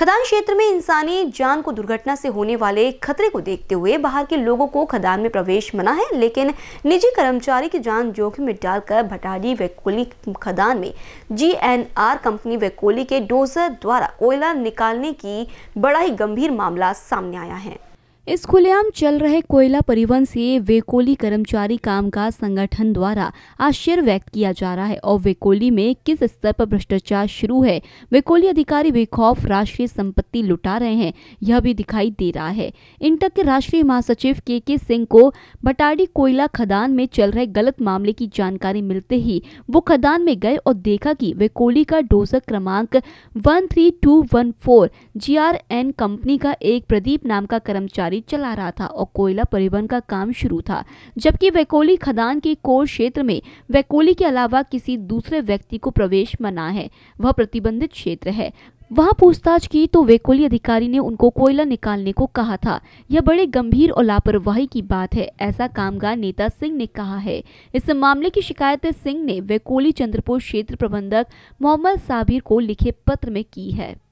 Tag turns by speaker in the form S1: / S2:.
S1: खदान क्षेत्र में इंसानी जान को दुर्घटना से होने वाले खतरे को देखते हुए बाहर के लोगों को खदान में प्रवेश मना है लेकिन निजी कर्मचारी की जान जोखिम में डालकर भटाडी व खदान में जीएनआर कंपनी वैकोली के डोजर द्वारा कोयला निकालने की बड़ा ही गंभीर मामला सामने आया है इस खुलेआम चल रहे कोयला परिवहन से वेकोली कर्मचारी कामकाज संगठन द्वारा आश्चर्य व्यक्त किया जा रहा है और वेकोली में किस स्तर पर भ्रष्टाचार शुरू है वेकोली अधिकारी बेखौफ राष्ट्रीय संपत्ति लुटा रहे हैं यह भी दिखाई दे रहा है इंटक के राष्ट्रीय महासचिव के के सिंह को बटाडी कोयला खदान में चल रहे गलत मामले की जानकारी मिलते ही वो खदान में गए और देखा की वेकोली का डोजर क्रमांक one three two one four G R N company का एक प्रदीप नाम का कर्मचारी गाड़ी चला रहा था और कोयला परिवहन का काम शुरू था जबकि वैकोली खदान के कोर क्षेत्र में वैकोली के अलावा किसी दूसरे व्यक्ति को प्रवेश मना है वह प्रतिबंधित क्षेत्र है वहां पूछताछ की तो वेकोली अधिकारी ने उनको कोयला निकालने को कहा था यह बड़े गंभीर और लापरवाही की बात है ऐसा कामगार नेता सिंह ने कहा है इस मामले की शिकायत सिंह ने वेकोली चंद्रपुर क्षेत्र प्रबंधक मोहम्मद साबिर को लिखे पत्र में की है